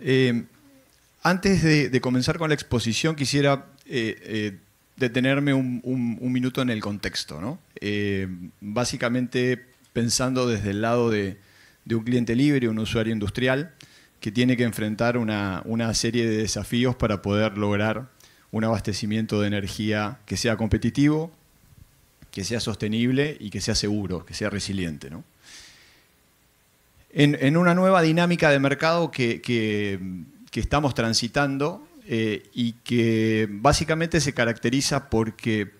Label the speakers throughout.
Speaker 1: Eh, antes de, comenzar con la exposición, quisiera eh, eh, detenerme un, minuto en el contexto. ¿no? básicamente, pensando desde el lado de, un cliente libre, un usuario industrial, que tiene que enfrentar una, una, serie de desafíos para poder lograr un abastecimiento de energía que sea competitivo, que sea sostenible y que sea seguro, que sea resiliente. ¿no? en, una nueva dinámica de mercado que, estamos transitando eh, y que básicamente se caracteriza porque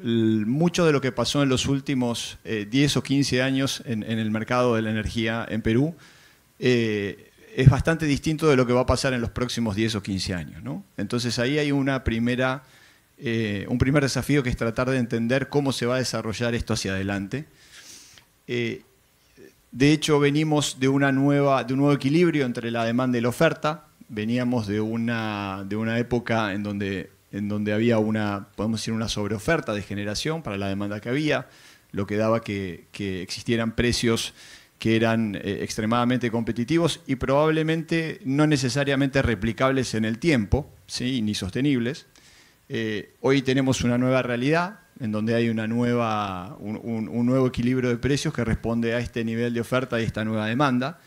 Speaker 1: mucho de lo que pasó en los últimos 10 eh, o 15 años en, el mercado de la energía en Perú eh, es bastante distinto de lo que va a pasar en los próximos 10 o 15 años. Entonces ahí hay una primera, un primer desafío que es tratar de entender cómo se va a desarrollar esto hacia adelante. De hecho, venimos de, una nueva, de un nuevo equilibrio entre la demanda y la oferta. Veníamos de una, de una época en donde, en donde había una, podemos decir, una sobreoferta de generación para la demanda que había, lo que daba que, que existieran precios que eran eh, extremadamente competitivos y probablemente no necesariamente replicables en el tiempo, ¿sí? ni sostenibles. Eh, hoy tenemos una nueva realidad en donde hay una nueva, un, nuevo equilibrio de precios que responde a este nivel de oferta y esta nueva demanda,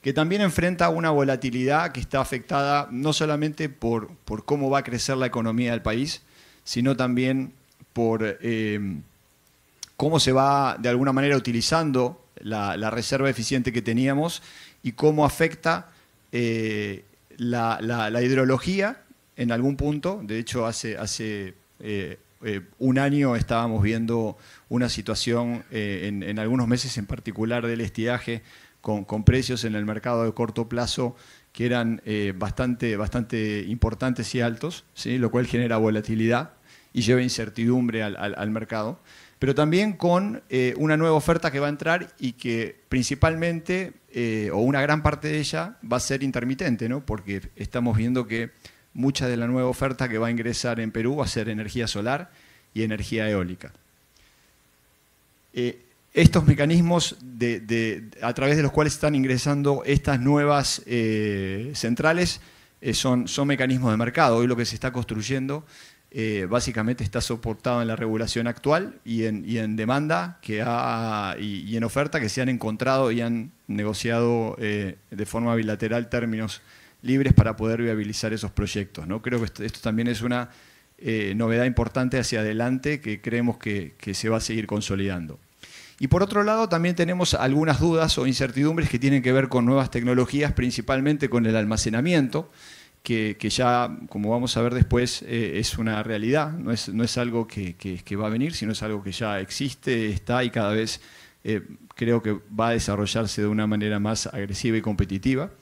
Speaker 1: que también enfrenta una volatilidad que está afectada no solamente por, por cómo va a crecer la economía del país, sino también por eh, cómo se va de alguna manera utilizando la, reserva eficiente que teníamos y cómo afecta eh, la, hidrología en algún punto. De hecho, hace, hace eh, eh, un año estábamos viendo una situación eh, en, algunos meses en particular del estiaje con, precios en el mercado de corto plazo que eran eh, bastante, bastante importantes y altos, lo cual genera volatilidad y lleva incertidumbre al, mercado, pero también con una nueva oferta que va a entrar y que principalmente, o una gran parte de ella, va a ser intermitente, ¿no? porque estamos viendo que mucha de la nueva oferta que va a ingresar en Perú va a ser energía solar y energía eólica. Eh, estos mecanismos a través de los cuales están ingresando estas nuevas eh, centrales eh, son, son, mecanismos de mercado. Hoy lo que se está construyendo básicamente está soportado en la regulación actual y en, demanda que y, en oferta que se han encontrado y han negociado de forma bilateral términos libres para poder viabilizar esos proyectos. ¿no? Creo que esto, también es una eh, novedad importante hacia adelante que creemos que, se va a seguir consolidando. Y por otro lado, también tenemos algunas dudas o incertidumbres que tienen que ver con nuevas tecnologías, principalmente con el almacenamiento. Que, ya, como vamos a ver después, eh, es una realidad, no es, no es algo que, va a venir, sino es algo que ya existe, está y cada vez eh, creo que va a desarrollarse de una manera más agresiva y competitiva.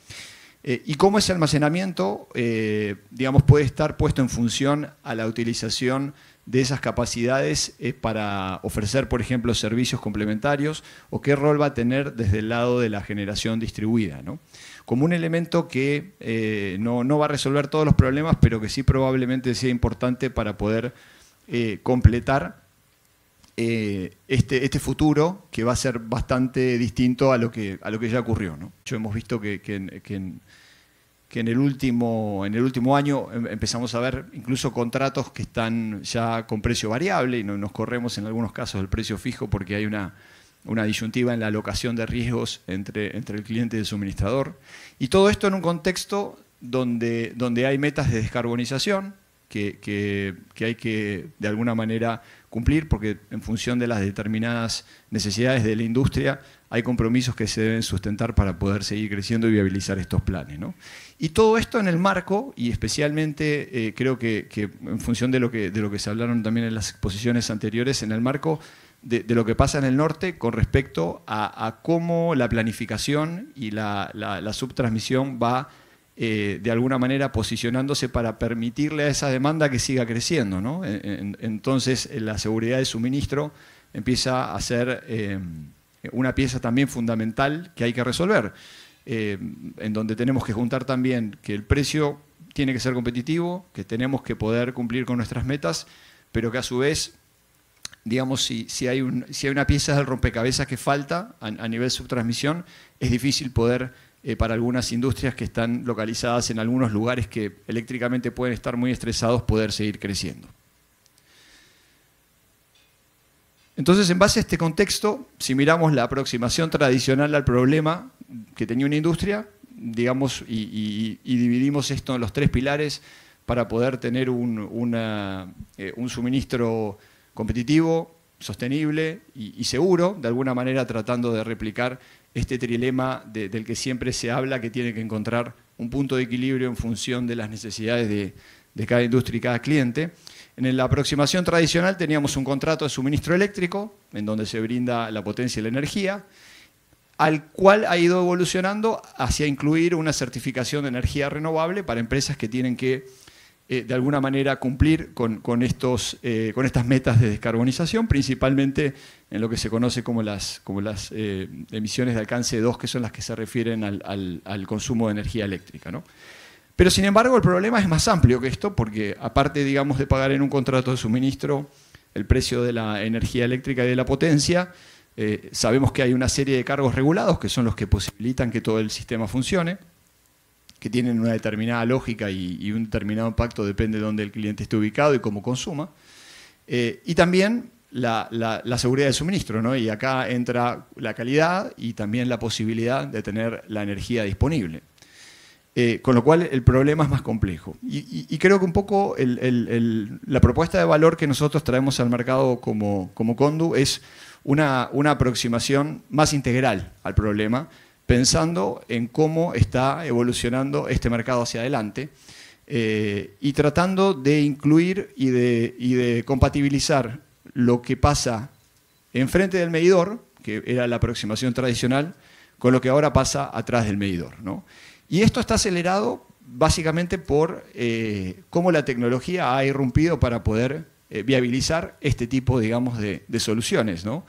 Speaker 1: Eh, y cómo ese almacenamiento, eh, digamos, puede estar puesto en función a la utilización de esas capacidades eh, para ofrecer, por ejemplo, servicios complementarios o qué rol va a tener desde el lado de la generación distribuida, Como un elemento que no, no, va a resolver todos los problemas, pero que sí probablemente sea importante para poder completar eh, este, este futuro que va a ser bastante distinto a lo que, a lo que ya ocurrió. ¿no? Yo hemos visto que, en, el último, en el último año em, empezamos a ver incluso contratos que están ya con precio variable y nos corremos en algunos casos el precio fijo porque hay una, disyuntiva en la alocación de riesgos entre, entre el cliente y el suministrador. Y todo esto en un contexto donde, donde hay metas de descarbonización que, que hay que, de alguna manera, cumplir porque en función de las determinadas necesidades de la industria hay compromisos que se deben sustentar para poder seguir creciendo y viabilizar estos planes. Y todo esto en el marco, y especialmente eh, creo que, en función de lo que, de lo que se hablaron también en las exposiciones anteriores, en el marco de, lo que pasa en el norte con respecto a, cómo la planificación y la, la, subtransmisión va eh, de alguna manera posicionándose para permitirle a esa demanda que siga creciendo. entonces eh, la seguridad de suministro empieza a ser eh, una pieza también fundamental que hay que resolver, en donde tenemos que juntar también que el precio tiene que ser competitivo, que tenemos que poder cumplir con nuestras metas, pero que a su vez digamos, si, hay, una pieza del rompecabezas que falta a, a, nivel subtransmisión, es difícil poder eh, para algunas industrias que están localizadas en algunos lugares que eléctricamente pueden estar muy estresados poder seguir creciendo. Entonces, en base a este contexto, si miramos la aproximación tradicional al problema que tenía una industria, digamos, y, dividimos esto en los tres pilares para poder tener un, eh, suministro competitivo, sostenible y, seguro, de alguna manera tratando de replicar este trilema del que siempre se habla, que tiene que encontrar un punto de equilibrio en función de las necesidades de cada industria y cada cliente. En la aproximación tradicional teníamos un contrato de suministro eléctrico, en donde se brinda la potencia y la energía, al cual ha ido evolucionando hacia incluir una certificación de energía renovable para empresas que tienen que eh, de alguna manera cumplir con, estos, eh, con estas metas de descarbonización, principalmente en lo que se conoce como las, como las eh, emisiones de alcance 2, que son las que se refieren al, consumo de energía eléctrica. Pero sin embargo el problema es más amplio que esto, porque aparte digamos, de pagar en un contrato de suministro el precio de la energía eléctrica y de la potencia, sabemos que hay una serie de cargos regulados, que son los que posibilitan que todo el sistema funcione que tienen una determinada lógica y, un determinado impacto, depende de dónde el cliente esté ubicado y cómo consuma. Eh, y también la, seguridad de suministro, ¿no? Y acá entra la calidad y también la posibilidad de tener la energía disponible. Eh, con lo cual el problema es más complejo. Y, creo que un poco la propuesta de valor que nosotros traemos al mercado como, como Condu es una, una aproximación más integral al problema pensando en cómo está evolucionando este mercado hacia adelante eh, y tratando de incluir y de, compatibilizar lo que pasa enfrente del medidor, que era la aproximación tradicional, con lo que ahora pasa atrás del medidor. ¿no? Y esto está acelerado básicamente por eh, cómo la tecnología ha irrumpido para poder eh, viabilizar este tipo, digamos, de, de soluciones. ¿no?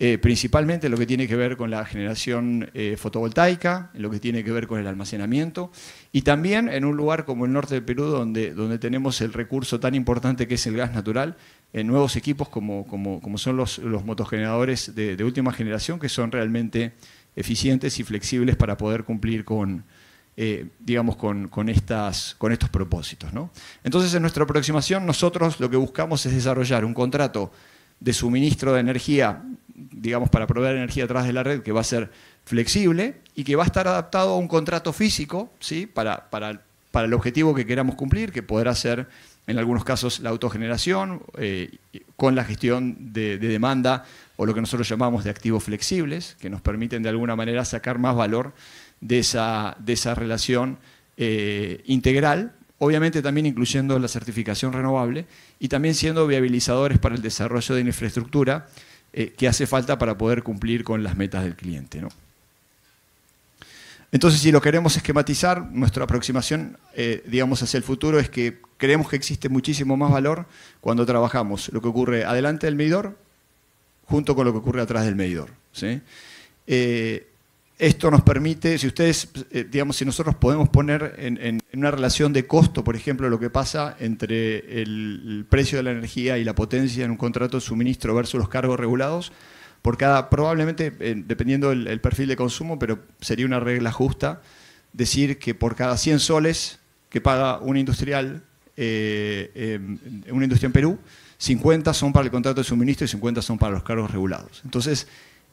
Speaker 1: Eh, principalmente en lo que tiene que ver con la generación eh, fotovoltaica, en lo que tiene que ver con el almacenamiento, y también en un lugar como el norte del Perú, donde, donde tenemos el recurso tan importante que es el gas natural, en nuevos equipos como, como, son los, los motogeneradores de, última generación, que son realmente eficientes y flexibles para poder cumplir con, eh, digamos, con, estas, con estos propósitos. ¿no? Entonces, en nuestra aproximación, nosotros lo que buscamos es desarrollar un contrato de suministro de energía, digamos, para proveer energía atrás de la red, que va a ser flexible y que va a estar adaptado a un contrato físico, ¿sí? Para, para, el objetivo que queramos cumplir, que podrá ser en algunos casos la autogeneración, eh, con la gestión de, demanda o lo que nosotros llamamos de activos flexibles, que nos permiten de alguna manera sacar más valor de esa, de esa relación eh, integral obviamente también incluyendo la certificación renovable y también siendo viabilizadores para el desarrollo de la infraestructura eh, que hace falta para poder cumplir con las metas del cliente. Entonces, si lo queremos esquematizar, nuestra aproximación, eh, digamos, hacia el futuro es que creemos que existe muchísimo más valor cuando trabajamos lo que ocurre adelante del medidor junto con lo que ocurre atrás del medidor. ¿sí? Eh, esto nos permite, si ustedes, eh, digamos, si nosotros podemos poner en, una relación de costo, por ejemplo, lo que pasa entre el, precio de la energía y la potencia en un contrato de suministro versus los cargos regulados, por cada, probablemente, eh, dependiendo del perfil de consumo, pero sería una regla justa, decir que por cada 100 soles que paga un industrial, eh, em, una industria en Perú, 50 son para el contrato de suministro y 50 son para los cargos regulados. Entonces,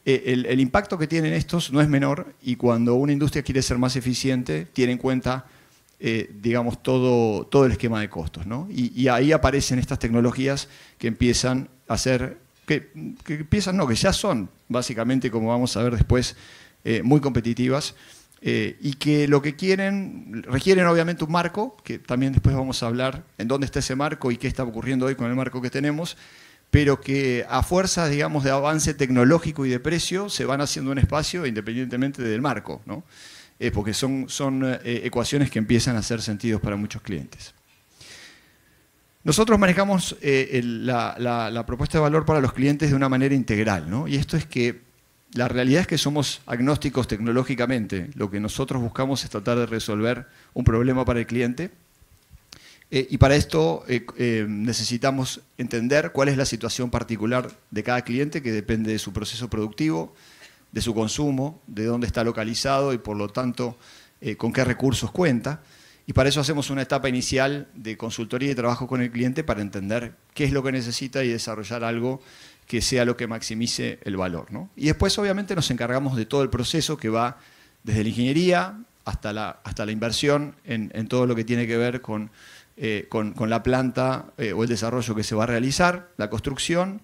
Speaker 1: eh, el, impacto que tienen estos no es menor y cuando una industria quiere ser más eficiente, tiene en cuenta, eh, digamos, todo, el esquema de costos. ¿no? Y, ahí aparecen estas tecnologías que empiezan a ser, que, empiezan, no, que ya son, básicamente, como vamos a ver después, eh, muy competitivas. y que lo que quieren, requieren obviamente un marco, que también después vamos a hablar en dónde está ese marco y qué está ocurriendo hoy con el marco que tenemos, pero que a fuerzas, de avance tecnológico y de precio se van haciendo un espacio independientemente del marco, eh, porque son, eh, ecuaciones que empiezan a hacer sentido para muchos clientes. Nosotros manejamos eh, la, propuesta de valor para los clientes de una manera integral, Y esto es que la realidad es que somos agnósticos tecnológicamente. Lo que nosotros buscamos es tratar de resolver un problema para el cliente eh, y para esto eh, eh, necesitamos entender cuál es la situación particular de cada cliente que depende de su proceso productivo, de su consumo, de dónde está localizado y por lo tanto con qué recursos cuenta. Y para eso hacemos una etapa inicial de consultoría y trabajo con el cliente para entender qué es lo que necesita y desarrollar algo que sea lo que maximice el valor. Y después obviamente nos encargamos de todo el proceso que va desde la ingeniería hasta la, hasta la inversión en todo lo que tiene que ver con eh, con, la planta eh, o el desarrollo que se va a realizar, la construcción,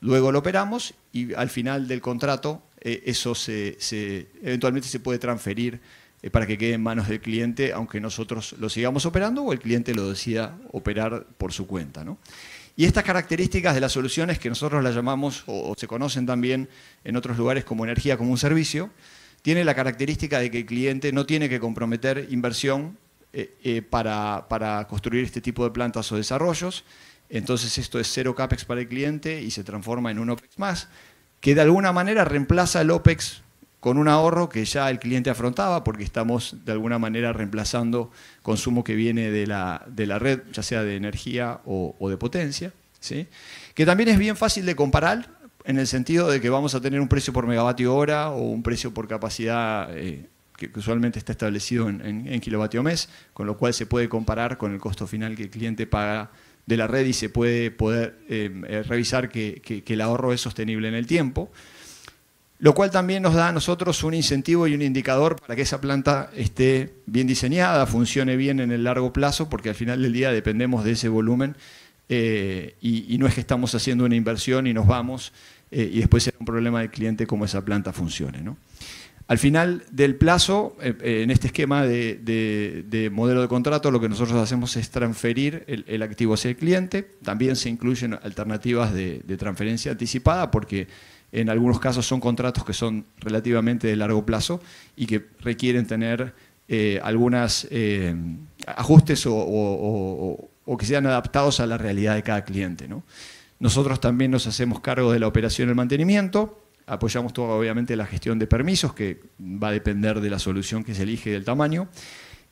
Speaker 1: luego lo operamos y al final del contrato eh, eso se, eventualmente se puede transferir para que quede en manos del cliente, aunque nosotros lo sigamos operando o el cliente lo decida operar por su cuenta. ¿no? Y estas características de las soluciones que nosotros las llamamos o, o se conocen también en otros lugares como energía como un servicio, tiene la característica de que el cliente no tiene que comprometer inversión eh, eh, para, construir este tipo de plantas o desarrollos. Entonces esto es cero CAPEX para el cliente y se transforma en un OPEX más, que de alguna manera reemplaza el OPEX con un ahorro que ya el cliente afrontaba porque estamos de alguna manera reemplazando consumo que viene de la, red, ya sea de energía o, de potencia. ¿sí? Que también es bien fácil de comparar en el sentido de que vamos a tener un precio por megavatio hora o un precio por capacidad eh, que usualmente está establecido en, kilovatio mes, con lo cual se puede comparar con el costo final que el cliente paga de la red y se puede poder eh, eh, revisar que, el ahorro es sostenible en el tiempo lo cual también nos da a nosotros un incentivo y un indicador para que esa planta esté bien diseñada, funcione bien en el largo plazo, porque al final del día dependemos de ese volumen eh, y, no es que estamos haciendo una inversión y nos vamos y después será un problema del cliente cómo esa planta funcione. ¿no? Al final del plazo, eh, eh, en este esquema de, modelo de contrato, lo que nosotros hacemos es transferir el, activo hacia el cliente. También se incluyen alternativas de, transferencia anticipada, porque en algunos casos son contratos que son relativamente de largo plazo y que requieren tener eh, algunos ajustes o, que sean adaptados a la realidad de cada cliente. Nosotros también nos hacemos cargo de la operación y el mantenimiento Apoyamos toda, obviamente, la gestión de permisos, que va a depender de la solución que se elige y del tamaño.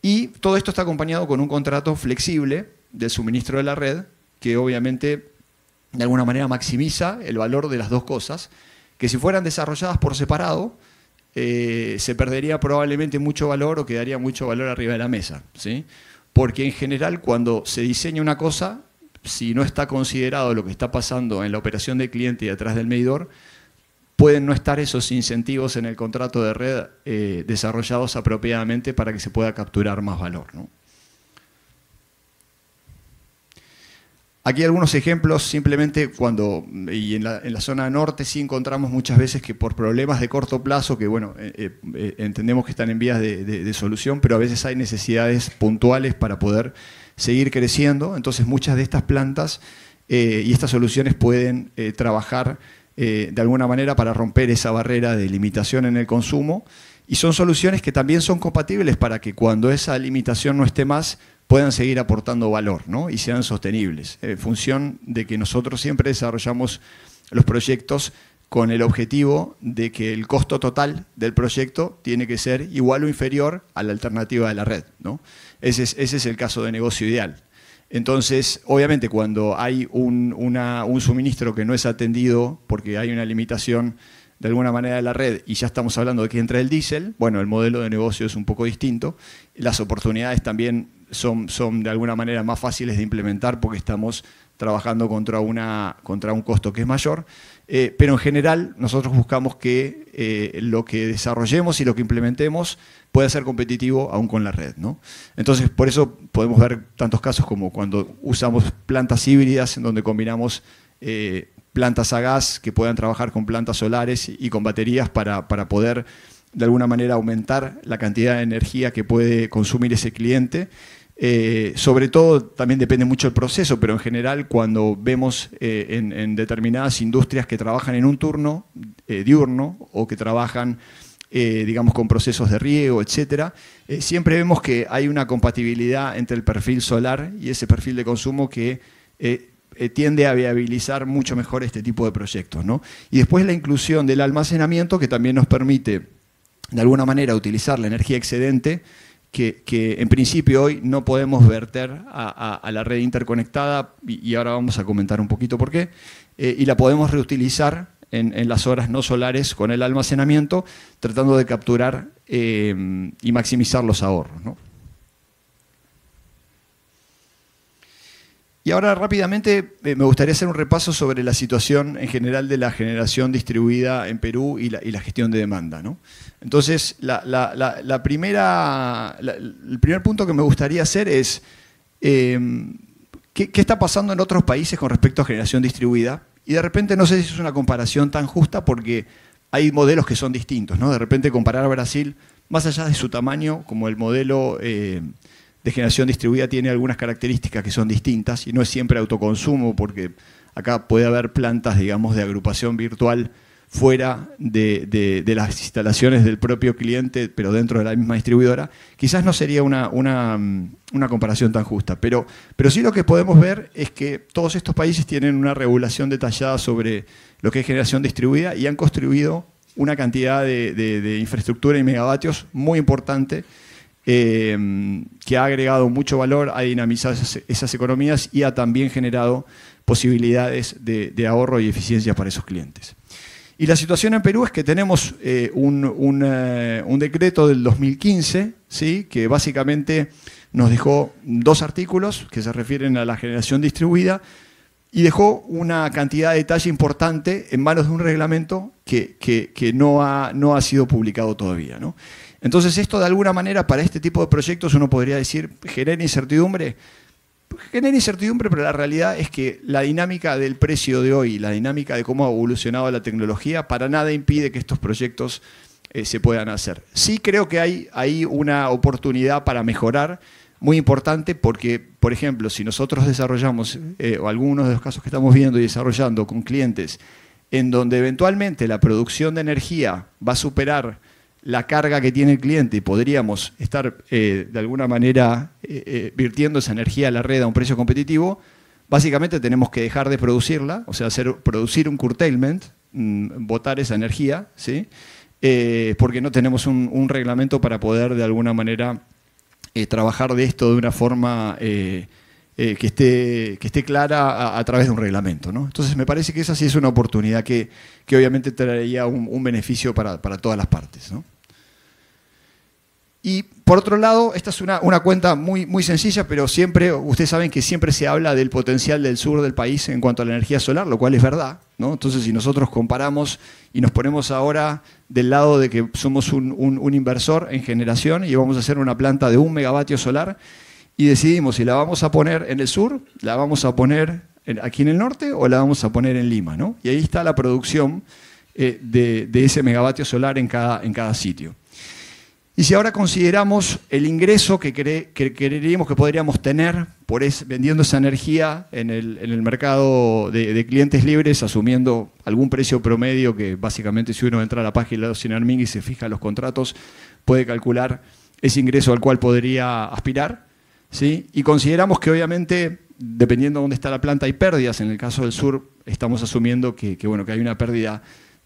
Speaker 1: Y todo esto está acompañado con un contrato flexible del suministro de la red, que obviamente de alguna manera maximiza el valor de las dos cosas, que si fueran desarrolladas por separado, eh, se perdería probablemente mucho valor o quedaría mucho valor arriba de la mesa. ¿sí? Porque en general cuando se diseña una cosa, si no está considerado lo que está pasando en la operación del cliente y atrás del medidor, pueden no estar esos incentivos en el contrato de red eh, desarrollados apropiadamente para que se pueda capturar más valor. Aquí algunos ejemplos, simplemente cuando, y en la, zona norte sí encontramos muchas veces que por problemas de corto plazo, que bueno, eh, eh, entendemos que están en vías de, solución, pero a veces hay necesidades puntuales para poder seguir creciendo, entonces muchas de estas plantas y estas soluciones pueden trabajar eh, de alguna manera para romper esa barrera de limitación en el consumo. Y son soluciones que también son compatibles para que cuando esa limitación no esté más, puedan seguir aportando valor ¿no? y sean sostenibles. En eh, función de que nosotros siempre desarrollamos los proyectos con el objetivo de que el costo total del proyecto tiene que ser igual o inferior a la alternativa de la red. ¿no? Ese, es, ese es el caso de negocio ideal. Entonces, obviamente, cuando hay un, suministro que no es atendido porque hay una limitación de alguna manera de la red y ya estamos hablando de que entra el diésel, bueno, el modelo de negocio es un poco distinto, las oportunidades también son, de alguna manera más fáciles de implementar porque estamos trabajando contra, una, contra un costo que es mayor. Eh, pero en general nosotros buscamos que eh, lo que desarrollemos y lo que implementemos pueda ser competitivo aún con la red. Entonces, por eso podemos ver tantos casos como cuando usamos plantas híbridas en donde combinamos eh, plantas a gas que puedan trabajar con plantas solares y con baterías para, para poder de alguna manera aumentar la cantidad de energía que puede consumir ese cliente eh, sobre todo, también depende mucho el proceso, pero en general cuando vemos eh, en, determinadas industrias que trabajan en un turno eh, diurno o que trabajan, digamos, con procesos de riego, etcétera, siempre vemos que hay una compatibilidad entre el perfil solar y ese perfil de consumo que tiende a viabilizar mucho mejor este tipo de proyectos. Y después la inclusión del almacenamiento que también nos permite, de alguna manera, utilizar la energía excedente que, en principio hoy no podemos verter a, la red interconectada, y, ahora vamos a comentar un poquito por qué, eh, y la podemos reutilizar en, las horas no solares con el almacenamiento, tratando de capturar eh, y maximizar los ahorros. ¿no? Y ahora rápidamente eh, me gustaría hacer un repaso sobre la situación en general de la generación distribuida en Perú y la, gestión de demanda. Entonces, la, primera, el primer punto que me gustaría hacer es em, ¿qué, está pasando en otros países con respecto a generación distribuida. Y de repente no sé si es una comparación tan justa porque hay modelos que son distintos. ¿no? De repente comparar a Brasil, más allá de su tamaño, como el modelo... Eh, de generación distribuida tiene algunas características que son distintas y no es siempre autoconsumo porque acá puede haber plantas, digamos, de agrupación virtual fuera de, las instalaciones del propio cliente, pero dentro de la misma distribuidora, quizás no sería una, mm, una, comparación tan justa. Pero, pero sí lo que podemos ver es que todos estos países tienen una regulación detallada sobre lo que es generación distribuida y han construido una cantidad de, de infraestructura y megavatios muy importante Em, que ha agregado mucho valor, ha dinamizado esas, economías y ha también generado posibilidades de, ahorro y eficiencia para esos clientes. Y la situación en Perú es que tenemos eh, eh, un, decreto del 2015, ¿sí? que básicamente nos dejó dos artículos que se refieren a la generación distribuida y dejó una cantidad de detalle importante en manos de un reglamento que, no, ha, no ha sido publicado todavía. ¿no? Entonces esto de alguna manera para este tipo de proyectos uno podría decir genera incertidumbre. Genera incertidumbre, pero la realidad es que la dinámica del precio de hoy, la dinámica de cómo ha evolucionado la tecnología, para nada impide que estos proyectos eh, se puedan hacer. Sí creo que hay una oportunidad para mejorar, muy importante porque, por ejemplo, si nosotros desarrollamos eh, o algunos de los casos que estamos viendo y desarrollando con clientes, en donde eventualmente la producción de energía va a superar la carga que tiene el cliente y podríamos estar eh, de alguna manera eh, eh, virtiendo esa energía a la red a un precio competitivo, básicamente tenemos que dejar de producirla, o sea, hacer, producir un curtailment, mm, botar esa energía, ¿sí? porque no tenemos un, reglamento para poder de alguna manera trabajar de esto de una forma que, esté, que esté clara a, través de un reglamento. Entonces me parece que esa sí es una oportunidad que, obviamente traería un, beneficio para, todas las partes. Y por otro lado, esta es una, cuenta muy, muy sencilla, pero siempre, ustedes saben que siempre se habla del potencial del sur del país en cuanto a la energía solar, lo cual es verdad. ¿no? Entonces, si nosotros comparamos y nos ponemos ahora del lado de que somos un, inversor en generación y vamos a hacer una planta de un megavatio solar y decidimos si la vamos a poner en el sur, la vamos a poner aquí en el norte o la vamos a poner en Lima. ¿no? Y ahí está la producción eh, de, de, ese megavatio solar en cada, en cada sitio. Y si ahora consideramos el ingreso que, cre que que podríamos tener por es vendiendo esa energía en el, mercado de, clientes libres, asumiendo algún precio promedio que básicamente si uno entra a la página de Sinarming y se fija los contratos, puede calcular ese ingreso al cual podría aspirar. ¿sí? Y consideramos que obviamente, dependiendo de dónde está la planta, hay pérdidas. En el caso del sur, estamos asumiendo que, bueno, que hay una pérdida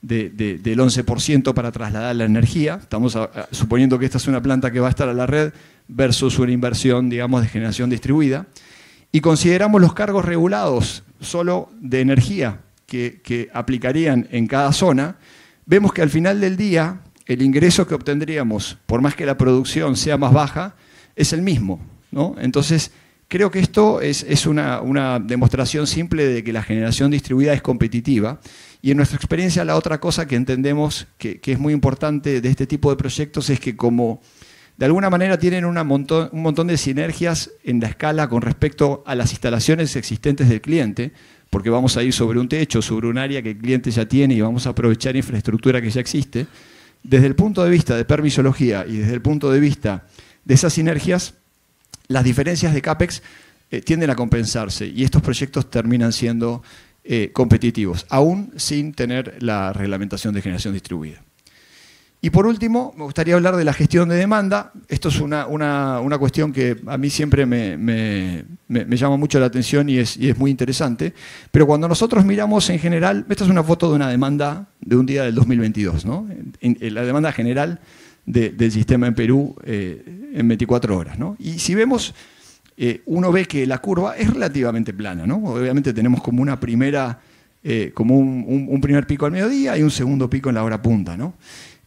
Speaker 1: de, del 11% para trasladar la energía. Estamos suponiendo que esta es una planta que va a estar a la red versus una inversión, digamos, de generación distribuida. Y consideramos los cargos regulados solo de energía que, que aplicarían en cada zona. Vemos que al final del día el ingreso que obtendríamos, por más que la producción sea más baja, es el mismo. ¿no? Entonces, Creo que esto es, una, demostración simple de que la generación distribuida es competitiva. Y en nuestra experiencia, la otra cosa que entendemos que, es muy importante de este tipo de proyectos es que como de alguna manera tienen un montón de sinergias en la escala con respecto a las instalaciones existentes del cliente, porque vamos a ir sobre un techo, sobre un área que el cliente ya tiene y vamos a aprovechar infraestructura que ya existe. Desde el punto de vista de permisología y desde el punto de vista de esas sinergias, las diferencias de CAPEX eh, tienden a compensarse y estos proyectos terminan siendo eh, competitivos, aún sin tener la reglamentación de generación distribuida. Y por último, me gustaría hablar de la gestión de demanda. Esto es una, cuestión que a mí siempre me, llama mucho la atención y es, muy interesante. Pero cuando nosotros miramos en general, esta es una foto de una demanda de un día del 2022, la demanda general del sistema en Perú eh, en 24 horas. ¿no? Y si vemos, eh, uno ve que la curva es relativamente plana. ¿no? Obviamente tenemos como una primera, eh, como un, primer pico al mediodía y un segundo pico en la hora punta.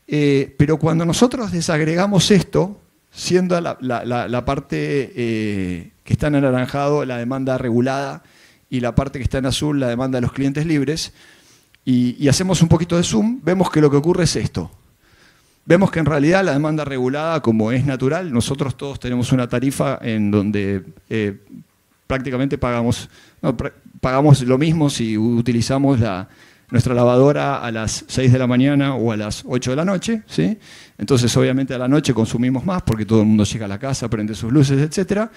Speaker 1: pero cuando nosotros desagregamos esto, siendo la, parte que está en anaranjado la demanda regulada y la parte que está en azul la demanda de los clientes libres, y, y hacemos un poquito de zoom, vemos que lo que ocurre es esto. Vemos que en realidad la demanda regulada, como es natural, nosotros todos tenemos una tarifa en donde eh, prácticamente pagamos, pagamos lo mismo si utilizamos la, nuestra lavadora a las 6 de la mañana o a las 8 de la noche, ¿sí? Entonces, obviamente, a la noche consumimos más porque todo el mundo llega a la casa, prende sus luces, etcétera.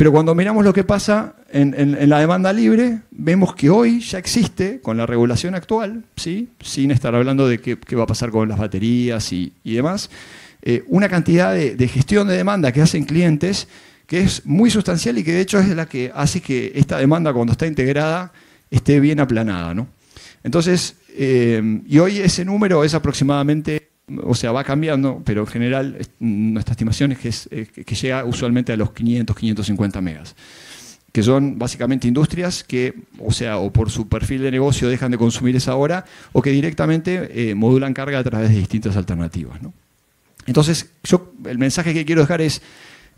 Speaker 1: Pero cuando miramos lo que pasa en, la demanda libre, vemos que hoy ya existe, con la regulación actual, ¿sí? sin estar hablando de qué, va a pasar con las baterías y, demás, eh, una cantidad de, gestión de demanda que hacen clientes que es muy sustancial y que de hecho es la que hace que esta demanda cuando está integrada esté bien aplanada. ¿no? Entonces, eh, y hoy ese número es aproximadamente o sea, va cambiando, pero en general eh, nuestra estimación es que, es, eh, llega usualmente a los 500, 550 megas que son básicamente industrias que, o sea, o por su perfil de negocio dejan de consumir esa hora, o que directamente eh, modulan carga a través de distintas alternativas. Entonces, yo el mensaje que quiero dejar es,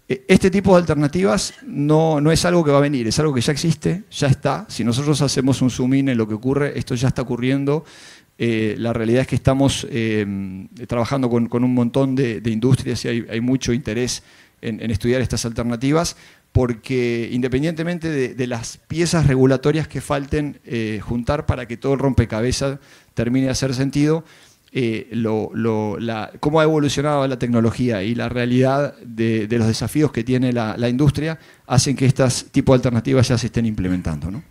Speaker 1: este tipo de alternativas no, no es algo que va a venir, es algo que ya existe, ya está. Si nosotros hacemos un zoom in en lo que ocurre, esto ya está ocurriendo eh, la realidad es que estamos eh, trabajando con, un montón de, industrias y hay, mucho interés en, estudiar estas alternativas, porque independientemente de, las piezas regulatorias que falten eh, juntar para que todo el rompecabezas termine de hacer sentido, cómo ha evolucionado la tecnología y la realidad de, los desafíos que tiene la, industria hacen que estas tipo de alternativas ya se estén implementando. ¿no?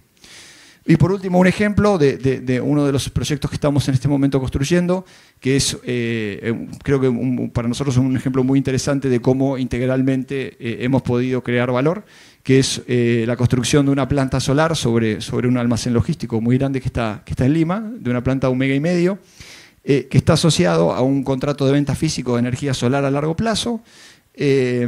Speaker 1: Y por último, un ejemplo de, uno de los proyectos que estamos en este momento construyendo, que es, eh, creo que para nosotros es un ejemplo muy interesante de cómo integralmente eh, hemos podido crear valor, que es eh, la construcción de una planta solar sobre, sobre un almacén logístico muy grande que está, que está en Lima, de una planta de un mega y medio, que está asociado a un contrato de venta físico de energía solar a largo plazo, eh,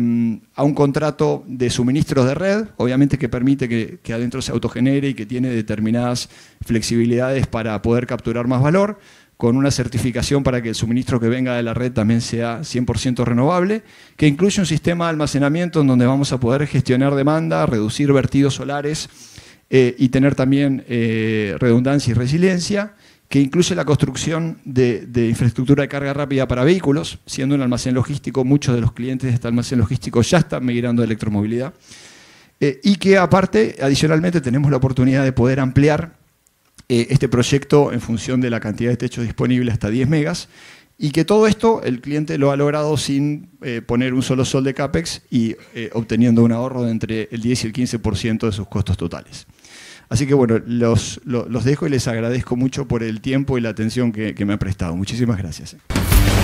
Speaker 1: a un contrato de suministros de red, obviamente que permite que, adentro se autogenere y que tiene determinadas flexibilidades para poder capturar más valor, con una certificación para que el suministro que venga de la red también sea 100% renovable, que incluye un sistema de almacenamiento en donde vamos a poder gestionar demanda, reducir vertidos solares eh, y tener también eh, redundancia y resiliencia que incluye la construcción de, infraestructura de carga rápida para vehículos, siendo un almacén logístico, muchos de los clientes de este almacén logístico ya están migrando a electromovilidad, eh, y que aparte, adicionalmente, tenemos la oportunidad de poder ampliar eh, este proyecto en función de la cantidad de techos disponible hasta 10 megas, y que todo esto el cliente lo ha logrado sin eh, poner un solo sol de CAPEX y obteniendo un ahorro de entre el 10 y el 15% de sus costos totales. Así que bueno, los, dejo y les agradezco mucho por el tiempo y la atención que, que me han prestado. Muchísimas gracias. Eh.